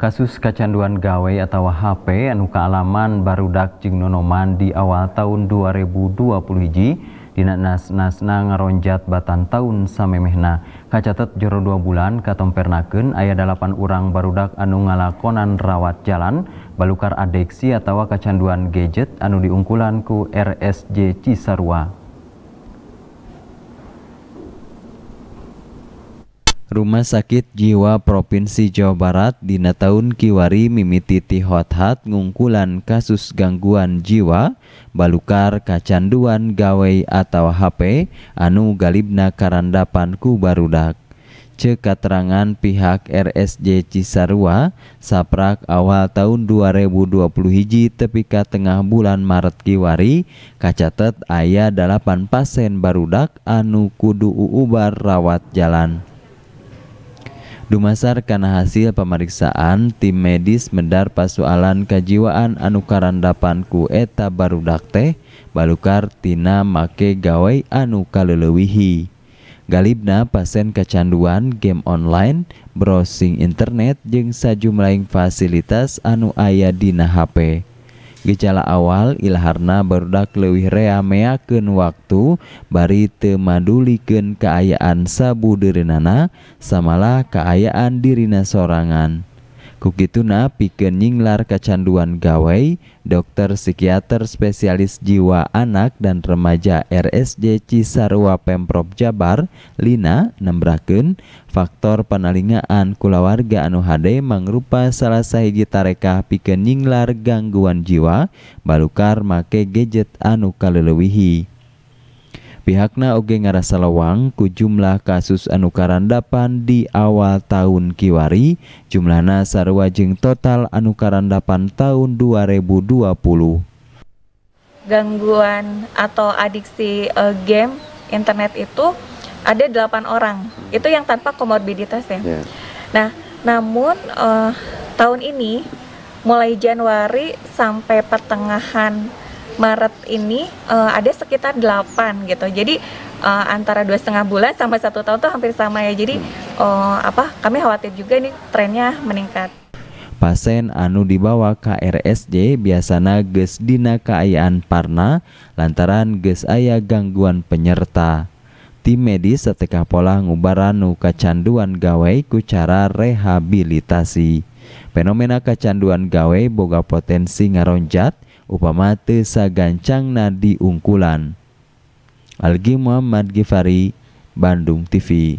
Kasus kecanduan gawe atau HP anu kealaman barudak jeung nonoman di awal tahun 2020 hiji dina nas-nasna ngaronjat batan tahun samemehna. Kacatet jero dua bulan katompernakeun aya orang urang barudak anu ngalakonan rawat jalan balukar adeksi atau kecanduan gadget anu diungkulan ku RSJ Cisarua. Rumah Sakit Jiwa Provinsi Jawa Barat dina tahun kiwari mimiti hot hat ngungkulan kasus gangguan jiwa, balukar kacanduan gawai atau HP anu galibna karandapan ku barudak. Cek keterangan pihak RSJ Cisarua saprak awal tahun 2020 hiji tepika tengah bulan Maret kiwari kacatet ayah 8 pasien barudak anu kudu uubar rawat jalan. masarkanhasia pemeriksaan tim medis mendar Pasalan Kejiwaan Anuukaandapan kueta Baru Dakte, Ballukartina Make gawai Anu Kalelewihi. Galibna Pasien kecanduan Game online, browsing internet jeung sajumlah fasilitas anu ayadina HP. Geca awal Ilharna berdak lewih reameaken waktu, bari temaduliken keayaan sabbu Riana, samalah keayaan di Rinasorrangan. Kukituna gituna pikeun nyinglar kecanduan gawai, dokter psikiater spesialis jiwa anak dan remaja RSJ Cisarua Pemprov Jabar, Lina, nembrakeun faktor penalingaan kulawarga anu hade mangrupa salah sahiji tarekah pikeun nyinglar gangguan jiwa, balukar make gadget anu kaleulewihi pihakna oge ngarasa lewang ku jumlah kasus anukaran dapan di awal tahun kiwari jumlahna nasar jeung total anukaran dapan tahun 2020 gangguan atau adiksi uh, game internet itu ada delapan orang itu yang tanpa komorbiditas ya yeah. nah namun uh, tahun ini mulai Januari sampai pertengahan Maret ini uh, ada sekitar 8 gitu. Jadi uh, antara dua setengah bulan sampai satu tahun tuh hampir sama ya. Jadi uh, apa? Kami khawatir juga ini trennya meningkat. Pasien anu dibawa ke RSJ biasana ges dina keayaan parna lantaran ges aya gangguan penyerta. Tim medis setekah pola ngubaran nu kecanduan gawai ku cara rehabilitasi. Fenomena kecanduan gawai boga potensi ngaronjat, upamate sagancangna nadi ungkulan Algi Muhammad Gifari Bandung TV